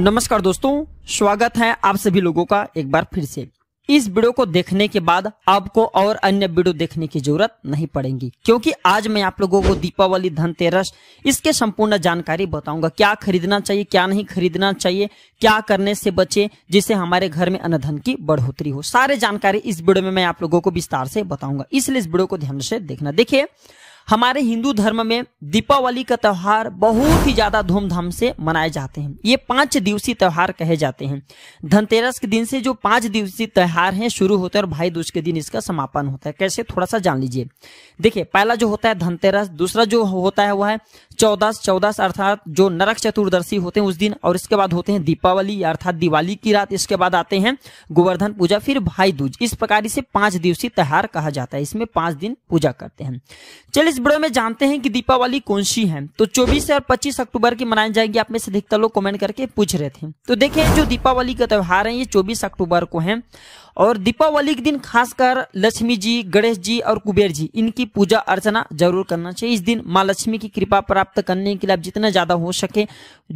नमस्कार दोस्तों स्वागत है आप सभी लोगों का एक बार फिर से इस वीडियो को देखने के बाद आपको और अन्य वीडियो देखने की जरूरत नहीं पड़ेगी क्योंकि आज मैं आप लोगों को दीपावली धनतेरस इसके संपूर्ण जानकारी बताऊंगा क्या खरीदना चाहिए क्या नहीं खरीदना चाहिए क्या करने से बचे जिससे हमारे घर में अन्नधन की बढ़ोतरी हो सारे जानकारी इस वीडियो में मैं आप लोगों को विस्तार से बताऊंगा इसलिए इस वीडियो को ध्यान से देखना देखिये हमारे हिंदू धर्म में दीपावली का त्यौहार बहुत ही ज्यादा धूमधाम से मनाए जाते हैं ये पांच दिवसीय त्यौहार कहे जाते हैं धनतेरस के दिन से जो पांच दिवसीय त्यौहार हैं शुरू होते हैं और भाई दूज के दिन इसका समापन होता है कैसे थोड़ा सा जान लीजिए देखिए पहला जो होता है धनतेरस दूसरा जो होता है वह है चौदस चौदस अर्थात जो नरक चतुर्दशी होते हैं उस दिन और इसके बाद होते हैं दीपावली अर्थात दिवाली की रात इसके बाद आते हैं गोवर्धन पूजा फिर भाई दूज इस प्रकार से पांच दिवसीय त्यौहार कहा जाता है इसमें पांच दिन पूजा करते हैं चलिए इस वीडियो में जानते हैं कि दीपावली कौन सी है तो चौबीस और पच्चीस अक्टूबर की मनाई जाएगी आप में से अधिकतर लोग कॉमेंट करके पूछ रहे थे तो देखिये जो दीपावली का त्यौहार है ये चौबीस अक्टूबर को है और दीपावली के दिन खासकर लक्ष्मी जी गणेश जी और कुबेर जी इनकी पूजा अर्चना जरूर करना चाहिए इस दिन माँ लक्ष्मी की कृपा प्राप्त प्राप्त करने के लिए आप जितना ज़्यादा हो सके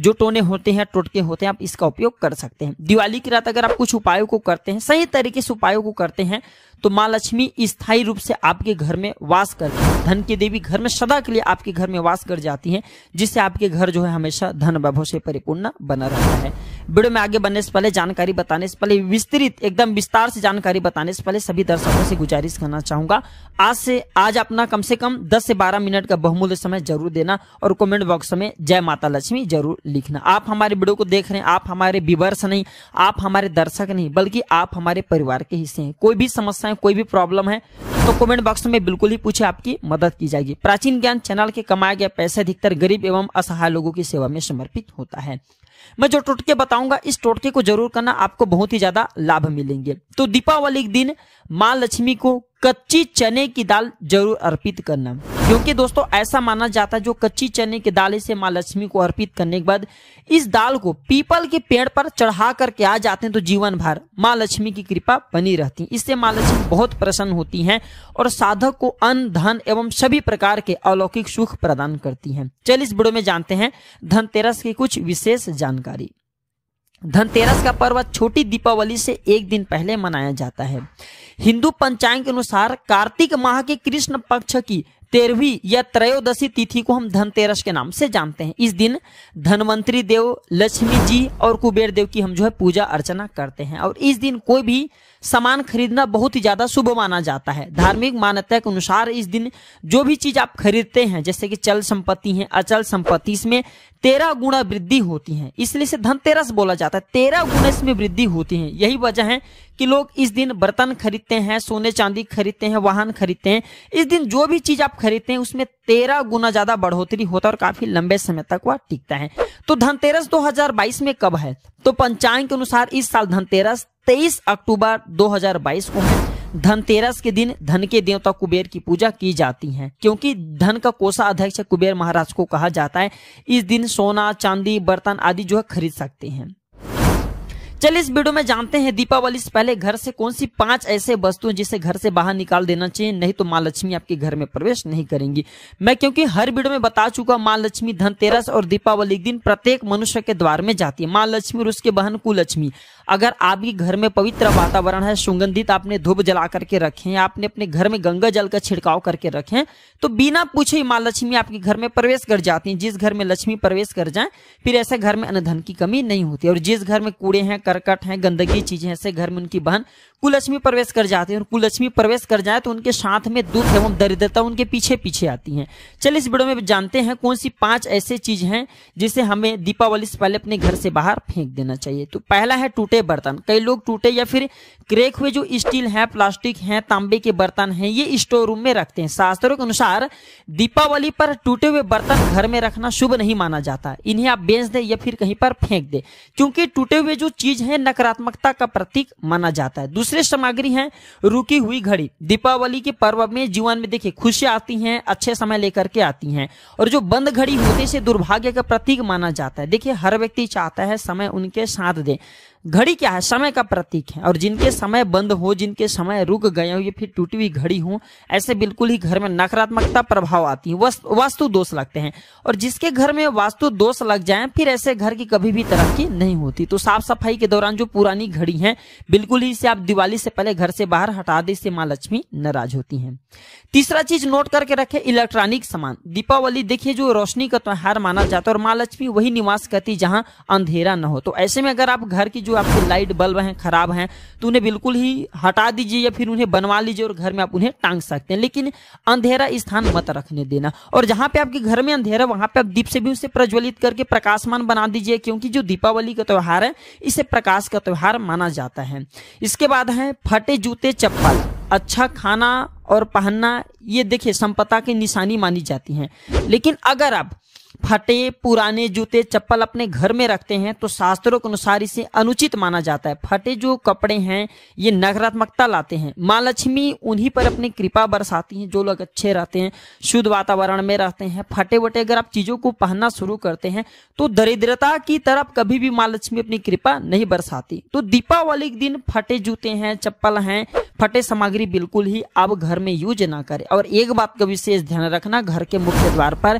जो टोने होते हैं टोटके होते हैं आप इसका उपयोग कर सकते हैं दिवाली की रात अगर आप कुछ उपायों को करते हैं सही तरीके से उपायों को करते हैं तो माँ लक्ष्मी स्थायी रूप से आपके घर में वास करती है धन की देवी घर में सदा के लिए आपके घर में वास कर जाती है जिससे आपके घर जो है हमेशा धन वैभव से परिपूर्ण बना रहता है वीडियो में आगे बढ़ने से पहले जानकारी बताने से पहले विस्तृत एकदम विस्तार से जानकारी बताने से पहले सभी दर्शकों से गुजारिश करना चाहूंगा आज से आज अपना कम से कम दस से बारह मिनट का बहुमूल्य समय जरूर देना और कमेंट बॉक्स में जय माता लक्ष्मी जरूर लिखना आप हमारे वीडियो को देख रहे हैं आप हमारे विवर्स नहीं आप हमारे दर्शक नहीं बल्कि आप हमारे परिवार के हिस्से हैं कोई भी समस्या है कोई भी प्रॉब्लम है तो कमेंट बॉक्स में बिल्कुल ही पूछे आपकी मदद की जाएगी प्राचीन ज्ञान चैनल के कमाया गया पैसे अधिकतर गरीब एवं असहाय लोगों की सेवा में समर्पित होता है मैं जो टोटके बताऊंगा इस टोटके को जरूर करना आपको बहुत ही ज्यादा लाभ मिलेंगे तो दीपावली के दिन माँ लक्ष्मी को कच्ची चने की दाल जरूर अर्पित करना क्योंकि दोस्तों ऐसा माना जाता है जो कच्ची चने की दाल से माँ लक्ष्मी को अर्पित करने के बाद इस दाल को पीपल के पेड़ पर चढ़ा करके आ जाते हैं तो जीवन भर माँ लक्ष्मी की कृपा बनी रहती है इससे माँ लक्ष्मी बहुत प्रसन्न होती हैं और साधक को अन्न धन एवं सभी प्रकार के अलौकिक सुख प्रदान करती है चल इस बड़ो में जानते हैं धनतेरस की कुछ विशेष जानकारी धनतेरस का पर्व छोटी दीपावली से एक दिन पहले मनाया जाता है हिंदू पंचांग के अनुसार कार्तिक माह के कृष्ण पक्ष की तेरहवीं या त्रयोदशी तिथि को हम धनतेरस के नाम से जानते हैं इस दिन धनवंतरी देव लक्ष्मी जी और कुबेर देव की हम जो है पूजा अर्चना करते हैं और इस दिन कोई भी सामान खरीदना बहुत ही ज्यादा शुभ माना जाता है धार्मिक मान्यता के अनुसार इस दिन जो भी चीज आप खरीदते हैं जैसे कि चल संपत्ति है अचल संपत्ति इसमें तेरह गुणा वृद्धि होती है इसलिए इसे धनतेरस बोला जाता है तेरह गुना इसमें वृद्धि होती है यही वजह है कि लोग इस दिन बर्तन खरीदते हैं सोने चांदी खरीदते हैं वाहन खरीदते हैं इस दिन जो भी चीज आप खरीदते हैं उसमें तेरह गुना ज्यादा बढ़ोतरी होता है और काफी लंबे समय तक वह टिकता है तो धनतेरस दो में कब है तो पंचांग के अनुसार इस साल धनतेरस तेईस अक्टूबर दो को है धनतेरस के दिन धन के देवता कुबेर की पूजा की जाती है क्योंकि धन का कोषा अध्यक्ष कुबेर महाराज को कहा जाता है इस दिन सोना चांदी बर्तन आदि जो है खरीद सकते हैं चलिए इस वीडियो में जानते हैं दीपावली से पहले घर से कौन सी पांच ऐसे वस्तुएं जिसे घर से बाहर निकाल देना चाहिए नहीं तो माँ लक्ष्मी आपके घर में प्रवेश नहीं करेंगी मैं क्योंकि हर वीडियो में बता चुका माँ लक्ष्मी धनतेरस और दीपावली के दिन प्रत्येक मनुष्य के द्वार में जाती है माँ लक्ष्मी और उसके बहन कुलक्ष्मी अगर आपके घर में पवित्र वातावरण है सुगंधित आपने धूप जला करके रखे हैं आपने अपने घर में गंगा जल का छिड़काव करके रखे हैं तो बिना पूछे ही माँ लक्ष्मी आपके घर में प्रवेश कर जाती है जिस घर में लक्ष्मी प्रवेश कर जाए फिर ऐसे घर में अन्नधन की कमी नहीं होती और जिस घर में कूड़े हैं करकट हैं गंदगी चीजें ऐसे घर में उनकी बहन कुलक्ष्मी प्रवेश कर जाती है और कुलक्ष्मी प्रवेश कर जाए तो उनके साथ में दुख एवं दरिद्रता उनके पीछे पीछे आती है चलिए इस वीडियो में जानते हैं कौन सी पांच ऐसे चीज है जिसे हमें दीपावली से पहले अपने घर से बाहर फेंक देना चाहिए तो पहला है टूटे बर्तन कई लोग टूटे या फिर क्रेक हुए जो स्टील है प्लास्टिक है तांबे के बर्तन है ये स्टोर रूम में रखते हैं शास्त्रों के अनुसार दीपावली पर टूटे हुए बर्तन घर में रखना शुभ नहीं माना जाता इन्हें आप बेच दे या फिर कहीं पर फेंक दे क्योंकि टूटे हुए जो चीज है नकारात्मकता का प्रतीक माना जाता है दूसरे सामग्री है रुकी हुई घड़ी दीपावली के पर्व में जीवन में देखिए खुशी आती है अच्छे समय लेकर के आती है और जो बंद घड़ी होती से दुर्भाग्य का प्रतीक माना जाता है देखिए हर व्यक्ति चाहता है समय उनके साथ दे घड़ी क्या है समय का प्रतीक है और जिनके समय बंद हो जिनके समय रुक गए हो ये फिर टूटी हुई घड़ी हो ऐसे बिल्कुल ही घर में नकारात्मकता प्रभाव आती है वास्तु दोष लगते हैं और जिसके घर में वास्तु दोष लग जाए फिर ऐसे घर की कभी भी तरक्की नहीं होती तो साफ सफाई के दौरान जो पुरानी घड़ी है बिल्कुल ही इसे आप दिवाली से पहले घर से बाहर हटा दे इससे माँ लक्ष्मी नाराज होती है तीसरा चीज नोट करके रखे इलेक्ट्रॉनिक सामान दीपावली देखिए जो रोशनी का त्योहार माना जाता है और माँ लक्ष्मी वही निवास करती जहाँ अंधेरा न हो तो ऐसे में अगर आप घर की जो जो आपके लाइट बल्ब हैं खराब हैं तो उन्हें बिल्कुल ही हटा दीजिए या फिर उन्हें बनवा लीजिए और घर में आप उन्हें टांग सकते हैं लेकिन अंधेरा स्थान मत रखने देना और जहाँ पे आपके घर में अंधेरा वहाँ पे आप दीप से भी उसे प्रज्वलित करके प्रकाशमान बना दीजिए क्योंकि जो दीपावली का त्यौहार है इसे प्रकाश का त्यौहार माना जाता है इसके बाद है फटे जूते चप्पल अच्छा खाना और पहनना ये देखिए संपदा की निशानी मानी जाती है लेकिन अगर आप फटे पुराने जूते चप्पल अपने घर में रखते हैं तो शास्त्रों के अनुसार इसे अनुचित माना जाता है फटे जो कपड़े हैं ये नकारात्मकता लाते हैं माँ लक्ष्मी उन्हीं पर अपनी कृपा बरसाती हैं जो लोग अच्छे रहते हैं शुद्ध वातावरण में रहते हैं फटे वटे अगर आप चीजों को पहनना शुरू करते हैं तो दरिद्रता की तरफ कभी भी माँ लक्ष्मी अपनी कृपा नहीं बरसाती तो दीपावली के दिन फटे जूते हैं चप्पल हैं फटे सामग्री बिल्कुल ही आप घर में यूज ना करें और एक बात का विशेष ध्यान रखना घर के मुख्य द्वार पर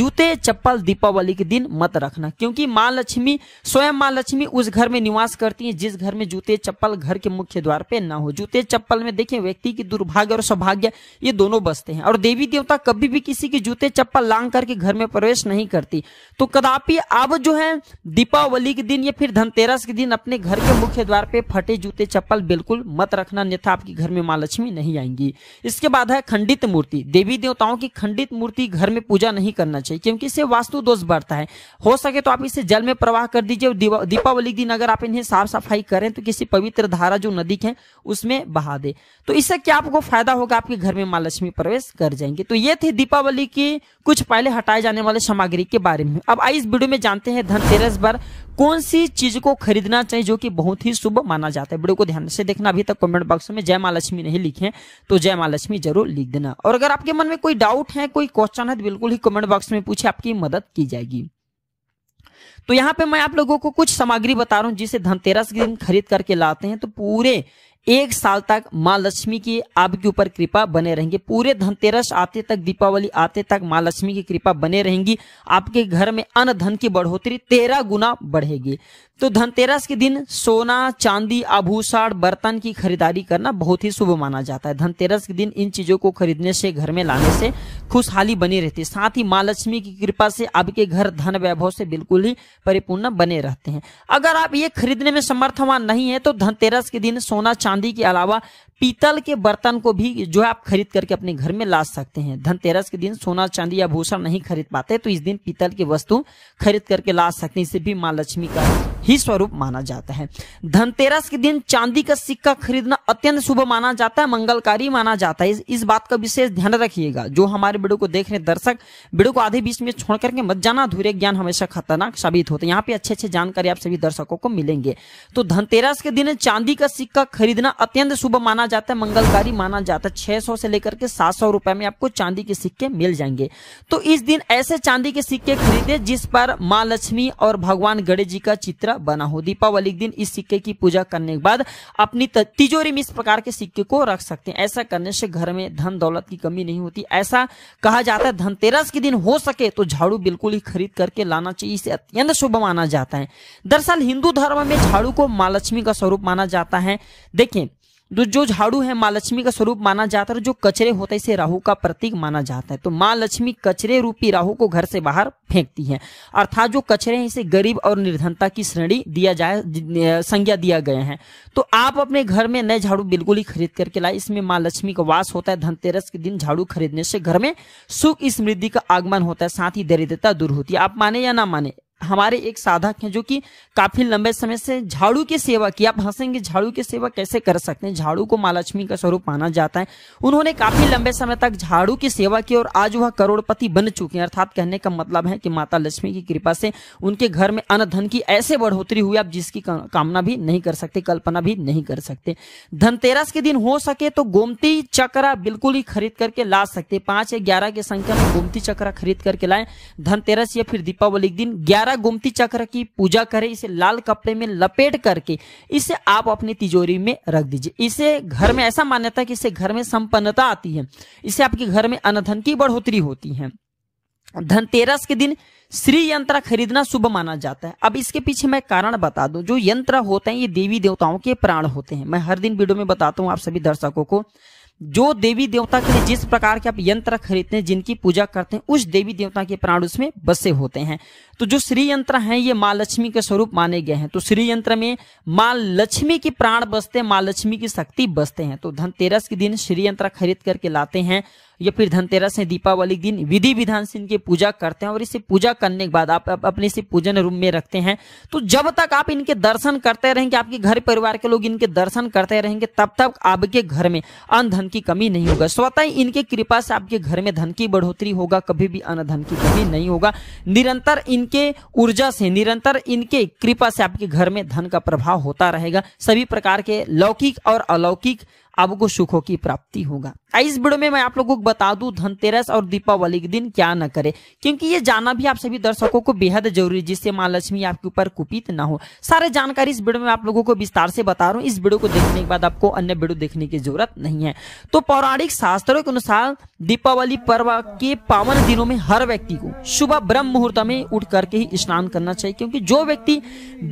जूते चप्पल दीपावली के दिन मत रखना क्योंकि माँ लक्ष्मी स्वयं माँ लक्ष्मी उस घर में निवास करती है जिस घर में जूते चप्पल घर के मुख्य द्वार पे ना हो जूते चप्पल में देखें व्यक्ति की दुर्भाग्य और सौभाग्य ये दोनों बसते हैं और देवी देवता कभी भी किसी के जूते चप्पल लांग करके घर में प्रवेश नहीं करती तो कदापि अब जो है दीपावली के दिन या फिर धनतेरस के दिन अपने घर के मुख्य द्वार पे फटे जूते चप्पल बिल्कुल मत रखना आपके घर में माँ लक्ष्मी नहीं आएंगी इसके बाद है खंडित मूर्ति देवी देवताओं की खंडित मूर्ति घर में पूजा नहीं करना चाहिए क्योंकि इससे वास्तु दोष बढ़ता है हो सके तो आप इसे जल में प्रवाह कर दीजिए दीपावली दिन अगर आप इन्हें साफ सफाई करें तो किसी पवित्र धारा जो नदी है उसमें बहा दे तो इससे क्या आपको फायदा होगा आपके घर में माँ लक्ष्मी प्रवेश कर जाएंगे तो ये थे दीपावली की कुछ पहले हटाए जाने वाले सामग्री के बारे में अब आई इस वीडियो में जानते हैं धनतेरस पर कौन सी चीज को खरीदना चाहिए जो कि बहुत ही शुभ माना जाता है वीडियो को ध्यान से देखना अभी तक कमेंट बॉक्स में जय माँ लक्ष्मी नहीं लिखे तो जय माँ लक्ष्मी जरूर लिख देना और अगर आपके मन में कोई डाउट है कोई क्वेश्चन है तो बिल्कुल ही कमेंट बॉक्स में पूछे आपकी मदद की जाएगी तो यहाँ पे मैं आप लोगों को कुछ सामग्री बता रहा हूँ जिसे धनतेरस के दिन खरीद करके लाते हैं तो पूरे एक साल तक माँ लक्ष्मी की आपके ऊपर कृपा बने रहेंगे पूरे धनतेरस आते तक दीपावली आते तक माँ लक्ष्मी की कृपा बने रहेंगी आपके घर में अन्न धन की बढ़ोतरी तेरह गुना बढ़ेगी तो धनतेरस के दिन सोना चांदी आभूषण बर्तन की खरीदारी करना बहुत ही शुभ माना जाता है धनतेरस के दिन इन चीजों को खरीदने से घर में लाने से खुशहाली बनी रहती है साथ ही माँ लक्ष्मी की कृपा से आपके घर धन वैभव से बिल्कुल ही परिपूर्ण बने रहते हैं अगर आप ये खरीदने में समर्थवान नहीं है तो धनतेरस के दिन सोना चांदी के अलावा पीतल के बर्तन को भी जो है आप खरीद करके अपने घर में ला सकते हैं धनतेरस के दिन सोना चांदी या भूषण नहीं खरीद पाते तो इस दिन पीतल की वस्तु खरीद करके ला सकते हैं इसे भी माँ लक्ष्मी का ही स्वरूप माना जाता है धनतेरस के दिन चांदी का सिक्का खरीदना अत्यंत शुभ माना जाता है मंगलकारी माना जाता है इस, बात का विशेष ध्यान रखिएगा जो हमारे वीडियो को देख रहे दर्शक वीडियो को आधे बीच में छोड़ करके मत जाना अधूरे ज्ञान हमेशा खतरनाक साबित होते हैं यहाँ पे अच्छे अच्छे जानकारी आप सभी दर्शकों को मिलेंगे तो धनतेरस के दिन चांदी का सिक्का खरीदना अत्यंत शुभ माना जाता है मंगलकारी माना जाता है छह सौ से लेकर के सात सौ रुपए में आपको चांदी के सिक्के मिल जाएंगे तो इस दिन ऐसे चांदी के सिक्के खरीदे जिस पर माँ लक्ष्मी और भगवान गणेश जी का चित्र सिक्का बना हो दीपावली के दिन इस सिक्के की पूजा करने के बाद अपनी तिजोरी में इस प्रकार के सिक्के को रख सकते हैं ऐसा करने से घर में धन दौलत की कमी नहीं होती ऐसा कहा जाता है धनतेरस के दिन हो सके तो झाड़ू बिल्कुल ही खरीद करके लाना चाहिए इसे अत्यंत शुभ माना जाता है दरअसल हिंदू धर्म में झाड़ू को माँ लक्ष्मी का स्वरूप माना जाता है देखिये तो जो झाड़ू है माँ लक्ष्मी का स्वरूप माना जाता है और जो कचरे होता है इसे राहु का प्रतीक माना जाता है तो माँ लक्ष्मी कचरे रूपी राहु को घर से बाहर फेंकती है अर्थात जो कचरे हैं इसे गरीब और निर्धनता की श्रेणी दिया जाए संज्ञा दिया गया है तो आप अपने घर में नए झाड़ू बिल्कुल ही खरीद करके लाए इसमें माँ लक्ष्मी का वास होता है धनतेरस के दिन झाड़ू खरीदने से घर में सुख समृद्धि का आगमन होता है साथ ही दरिद्रता दूर होती है आप माने या ना माने हमारे एक साधक हैं जो कि काफी लंबे समय से झाड़ू की सेवा की आप हंसेंगे झाड़ू की सेवा कैसे कर सकते हैं झाड़ू को माँ लक्ष्मी का स्वरूप माना जाता है उन्होंने काफी लंबे समय तक झाड़ू की सेवा की और आज वह करोड़पति बन चुके हैं अर्थात कहने का मतलब है कि माता लक्ष्मी की कृपा से उनके घर में अन्न धन की ऐसे बढ़ोतरी हुई आप जिसकी कामना भी नहीं कर सकते कल्पना भी नहीं कर सकते धनतेरस के दिन हो सके तो गोमती चक्रा बिल्कुल ही खरीद करके ला सकते पांच या ग्यारह की संख्या में गोमती चक्रा खरीद करके लाए धनतेरस या फिर दीपावली के दिन ग्यारह बारह गुमती चक्र की पूजा करें इसे लाल कपड़े में लपेट करके इसे आप अपनी तिजोरी में रख दीजिए इसे घर में ऐसा मान्यता है कि इसे घर में संपन्नता आती है इसे आपके घर में अनधन की बढ़ोतरी होती है धनतेरस के दिन श्री यंत्र खरीदना शुभ माना जाता है अब इसके पीछे मैं कारण बता दूं जो यंत्र होते हैं ये देवी देवताओं के प्राण होते हैं मैं हर दिन वीडियो में बताता हूं आप सभी दर्शकों को जो देवी देवता के लिए जिस प्रकार के आप यंत्र खरीदते हैं जिनकी पूजा करते हैं उस देवी देवता के प्राण उसमें बसे होते हैं तो जो श्री यंत्र हैं ये माँ लक्ष्मी के स्वरूप माने गए हैं तो श्री यंत्र में माँ लक्ष्मी के प्राण बसते हैं माँ लक्ष्मी की शक्ति बसते हैं तो धनतेरस के दिन श्री यंत्र खरीद करके लाते हैं या फिर धनतेरस है दीपावली दिन विधि विधान से इनकी पूजा करते हैं और इसे पूजा करने के बाद आप, अपने से पूजन रूम में रखते हैं तो जब तक आप इनके दर्शन करते रहेंगे आपके घर परिवार के लोग इनके दर्शन करते रहेंगे तब तक आपके घर में अन्न धन की कमी नहीं होगा स्वतः इनके कृपा से आपके घर में धन की बढ़ोतरी होगा कभी भी अन्न धन की कमी नहीं होगा निरंतर इनके ऊर्जा से निरंतर इनके कृपा से आपके घर में धन का प्रभाव होता रहेगा सभी प्रकार के लौकिक और अलौकिक आपको सुखों की प्राप्ति होगा इस वीडियो में मैं आप लोगों को बता दूं धनतेरस और दीपावली के दिन क्या न करें क्योंकि ये जाना भी आप सभी दर्शकों को बेहद जरूरी है जिससे माँ लक्ष्मी आपके ऊपर कुपित ना हो सारे जानकारी इस वीडियो में आप लोगों को विस्तार से बता रहा हूँ इस वीडियो को देखने के बाद आपको अन्य वीडियो देखने की जरूरत नहीं है तो पौराणिक शास्त्रों के अनुसार दीपावली पर्व के पावन दिनों में हर व्यक्ति को सुबह ब्रह्म मुहूर्त में उठ करके ही स्नान करना चाहिए क्योंकि जो व्यक्ति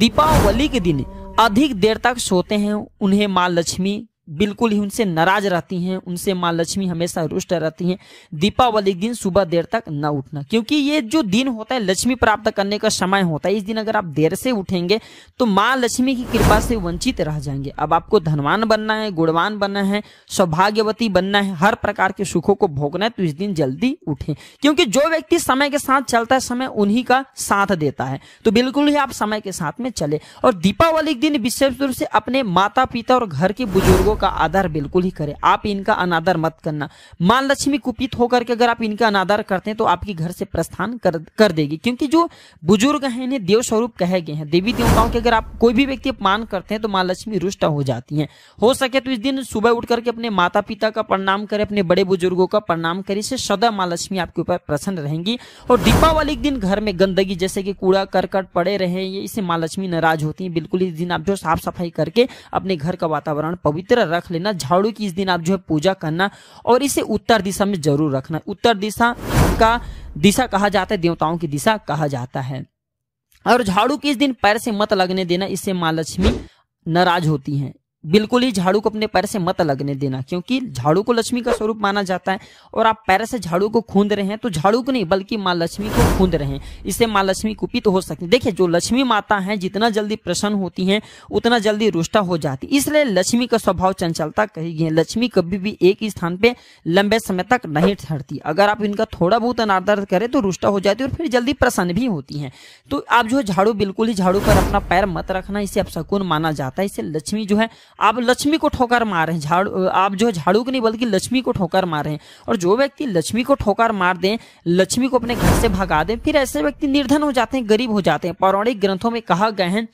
दीपावली के दिन अधिक देर तक सोते हैं उन्हें माँ लक्ष्मी बिल्कुल ही उनसे नाराज रहती हैं उनसे माँ लक्ष्मी हमेशा रुष्ट रहती हैं दीपावली दिन सुबह देर तक न उठना क्योंकि ये जो दिन होता है लक्ष्मी प्राप्त करने का समय होता है इस दिन अगर आप देर से उठेंगे तो माँ लक्ष्मी की कृपा से वंचित रह जाएंगे अब आपको धनवान बनना है गुणवान बनना है सौभाग्यवती बनना है हर प्रकार के सुखों को भोगना है तो इस दिन जल्दी उठे क्योंकि जो व्यक्ति समय के साथ चलता है समय उन्हीं का साथ देता है तो बिल्कुल ही आप समय के साथ में चले और दीपावली दिन विशेष रूप से अपने माता पिता और घर के बुजुर्गों लोगों का आदर बिल्कुल ही करें आप इनका अनादर मत करना माँ लक्ष्मी कुपित होकर के अगर आप इनका अनादर करते हैं तो आपके घर से प्रस्थान कर कर देगी क्योंकि जो बुजुर्ग हैं इन्हें देव स्वरूप कहे गए हैं देवी देवताओं के अगर आप कोई भी व्यक्ति अपमान करते हैं तो माँ लक्ष्मी रुष्ट हो जाती है हो सके तो इस दिन सुबह उठ करके अपने माता पिता का प्रणाम करें अपने बड़े बुजुर्गों का प्रणाम करें इसे सदा माँ लक्ष्मी आपके ऊपर प्रसन्न रहेंगी और दीपावली के दिन घर में गंदगी जैसे कि कूड़ा करकट पड़े रहे इसे माँ लक्ष्मी नाराज होती है बिल्कुल इस दिन आप जो साफ सफाई करके अपने घर का वातावरण पवित्र तरह रख लेना झाड़ू की इस दिन आप जो है पूजा करना और इसे उत्तर दिशा में जरूर रखना उत्तर दिशा का दिशा कहा जाता है देवताओं की दिशा कहा जाता है और झाड़ू इस दिन पैर से मत लगने देना इससे माँ लक्ष्मी नाराज होती हैं बिल्कुल ही झाड़ू को अपने पैर से मत लगने देना क्योंकि झाड़ू को लक्ष्मी का स्वरूप माना जाता है और आप पैर से झाड़ू को खूंद रहे हैं तो झाड़ू को नहीं बल्कि माँ लक्ष्मी को खूंद रहे हैं इससे माँ लक्ष्मी कुपित तो हो सकती है देखिए जो लक्ष्मी माता है जितना जल्दी प्रसन्न होती है उतना जल्दी रुष्टा हो जाती इसलिए लक्ष्मी का स्वभाव चंचलता कही गई लक्ष्मी कभी भी एक ही स्थान पर लंबे समय तक नहीं ठहरती अगर आप इनका थोड़ा बहुत अनादर करें तो रुष्टा हो जाती है और फिर जल्दी प्रसन्न भी होती है तो आप जो झाड़ू बिल्कुल ही झाड़ू पर अपना पैर मत रखना इसे अपशकुन माना जाता है इसे लक्ष्मी जो है आप लक्ष्मी को ठोकर मार रहे हैं झाड़ू आप जो है झाड़ू की नहीं बल्कि लक्ष्मी को ठोकर मार रहे हैं और जो व्यक्ति लक्ष्मी को ठोकर मार दें लक्ष्मी को अपने घर से भगा दें फिर ऐसे व्यक्ति निर्धन हो जाते हैं गरीब हो जाते हैं पौराणिक ग्रंथों में कहा गए हैं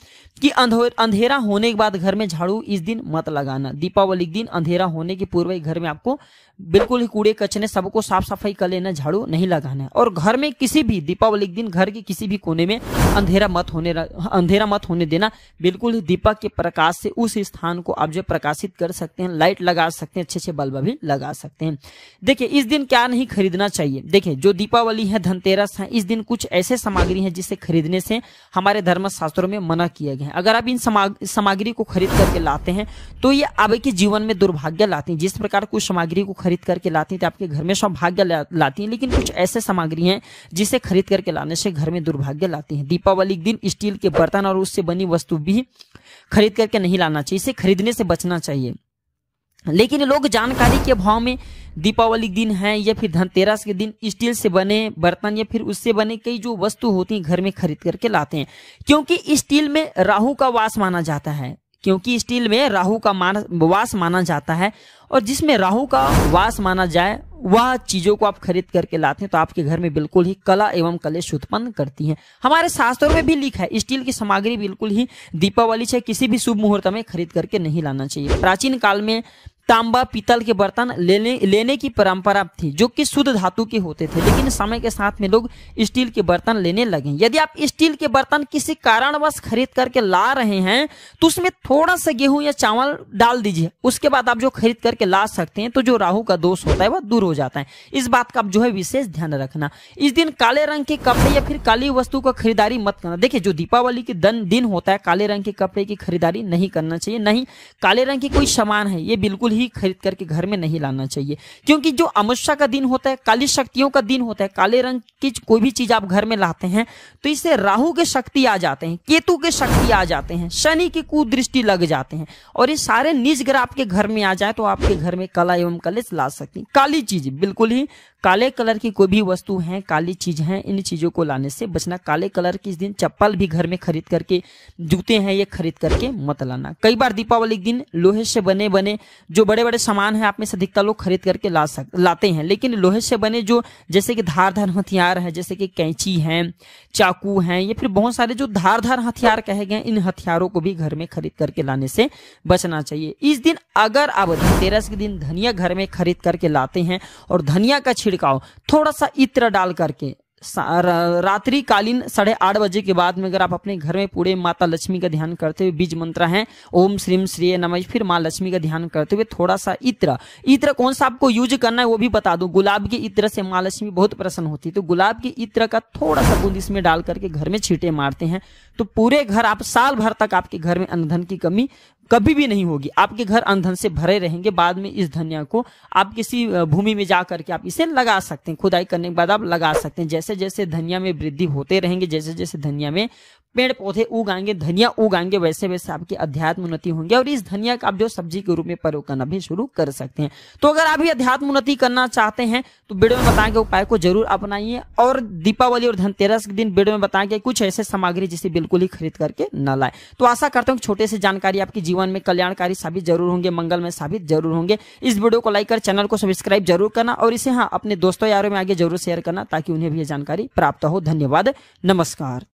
कि अंधेरा होने के बाद घर में झाड़ू इस दिन मत लगाना दीपावली दिन अंधेरा होने के पूर्व ही घर में आपको बिल्कुल ही कूड़े कचने सबको साफ सफाई कर लेना झाड़ू नहीं लगाना और घर में किसी भी दीपावली के दिन घर के किसी भी कोने में अंधेरा मत होने अंधेरा मत होने देना बिल्कुल ही दीपक के प्रकाश से उस स्थान को आप जो प्रकाशित कर सकते हैं लाइट लगा सकते हैं अच्छे अच्छे बल्ब भी लगा सकते हैं देखिए इस दिन क्या नहीं खरीदना चाहिए देखिए जो दीपावली है धनतेरस है इस दिन कुछ ऐसे सामग्री है जिसे खरीदने से हमारे धर्म शास्त्रों में मना किया गया है अगर आप इन सामग्री को खरीद करके लाते हैं तो ये के जीवन में दुर्भाग्य लाती है जिस प्रकार कुछ सामग्री को खरीद करके लाती है तो आपके घर में सौभाग्य लाती है लेकिन कुछ ऐसे सामग्री है जिसे खरीद करके लाने से घर में दुर्भाग्य लाती है दीपावली के दिन स्टील के बर्तन और उससे बनी वस्तु भी खरीद करके नहीं लाना चाहिए इसे खरीद खरीदने से बचना चाहिए लेकिन लोग जानकारी के भाव में दीपावली दिन है या फिर धनतेरस के दिन स्टील से बने बर्तन या फिर उससे बने कई जो वस्तु होती हैं घर में खरीद करके लाते हैं क्योंकि स्टील में राहु का वास माना जाता है क्योंकि स्टील में राहु का मान वास माना जाता है और जिसमें राहु का वास माना जाए वह चीजों को आप खरीद करके लाते हैं तो आपके घर में बिल्कुल ही कला एवं कलेश उत्पन्न करती हैं हमारे शास्त्रों में भी लिखा है स्टील की सामग्री बिल्कुल ही दीपावली से किसी भी शुभ मुहूर्त में खरीद करके नहीं लाना चाहिए प्राचीन काल में तांबा पीतल के बर्तन लेने लेने की परंपरा थी जो कि शुद्ध धातु के होते थे लेकिन समय के साथ में लोग स्टील के बर्तन लेने लगे यदि आप स्टील के बर्तन किसी कारणवश खरीद करके ला रहे हैं तो उसमें थोड़ा सा गेहूं या चावल डाल दीजिए उसके बाद आप जो खरीद करके ला सकते हैं तो जो राहू का दोष होता है वह दूर हो जाता है इस बात का आप जो है विशेष ध्यान रखना इस दिन काले रंग के कपड़े या फिर काली वस्तु का खरीदारी मत करना देखिये जो दीपावली के दिन दिन होता है काले रंग के कपड़े की खरीदारी नहीं करना चाहिए नहीं काले रंग की कोई सामान है ये बिल्कुल ही खरीद करके घर में नहीं लाना चाहिए क्योंकि जो अमस्या का दिन होता है काली शक्तियों का दिन होता है काले रंग की कोई भी चीज आप घर में लाते हैं तो इससे राहु के शक्ति आ जाते हैं केतु के शक्ति आ जाते हैं शनि की कुदृष्टि लग जाते हैं और ये सारे निज ग्रह आपके घर में आ जाए तो आपके घर में कला एवं कलेश ला सकती काली चीज बिल्कुल ही काले कलर की कोई भी वस्तु है काली चीज है इन चीजों को लाने से बचना काले कलर की इस दिन चप्पल भी घर में खरीद करके जूते हैं ये खरीद करके मत लाना कई बार दीपावली के दिन लोहे से बने बने जो बड़े बड़े सामान है आप में से अधिकतर लोग खरीद करके ला सक लाते हैं लेकिन लोहे से बने जो जैसे कि धारधार हथियार है जैसे कि कैंची है चाकू है या फिर बहुत सारे जो धारधार हथियार कहे गए इन हथियारों को भी घर में खरीद करके लाने से बचना चाहिए इस दिन अगर आप धनतेरस के दिन धनिया घर में खरीद करके लाते हैं और धनिया का छिड़काव थोड़ा सा इत्र डाल करके रात्रि कालीन साढ़े आठ बजे के बाद में अगर आप अपने घर में पूरे माता लक्ष्मी का ध्यान करते हुए बीज मंत्र है ओम श्रीम श्री नम फिर माँ लक्ष्मी का ध्यान करते हुए थोड़ा सा इत्र इत्र कौन सा आपको यूज करना है वो भी बता दूं गुलाब के इत्र से माँ लक्ष्मी बहुत प्रसन्न होती है तो गुलाब के इत्र का थोड़ा सा बूंद इसमें डाल करके घर में छीटे मारते हैं तो पूरे घर आप साल भर तक आपके घर में अन्नधन की कमी कभी भी नहीं होगी आपके घर अंधन से भरे रहेंगे बाद में इस धनिया को आप किसी भूमि में जा करके आप इसे लगा सकते हैं खुदाई करने के बाद आप लगा सकते हैं जैसे जैसे धनिया में वृद्धि होते रहेंगे जैसे जैसे धनिया में पेड़ पौधे उगाएंगे धनिया उगाएंगे वैसे वैसे आपकी अध्यात्म उन्नति होंगे और इस धनिया का आप जो सब्जी के रूप में प्रयोग करना भी शुरू कर सकते हैं तो अगर आप ये अध्यात्म उन्नति करना चाहते हैं तो वीडियो में बताए गए उपाय को जरूर अपनाइए और दीपावली और धनतेरस के दिन वीडियो में बताए कुछ ऐसे सामग्री जिसे बिल्कुल ही खरीद करके न लाए तो आशा करता हूँ छोटे से जानकारी आपके जीवन में कल्याणकारी साबित जरूर होंगे मंगल साबित जरूर होंगे इस वीडियो को लाइक कर चैनल को सब्सक्राइब जरूर करना और इसे हाँ अपने दोस्तों यारों में आगे जरूर शेयर करना ताकि उन्हें भी ये जानकारी प्राप्त हो धन्यवाद नमस्कार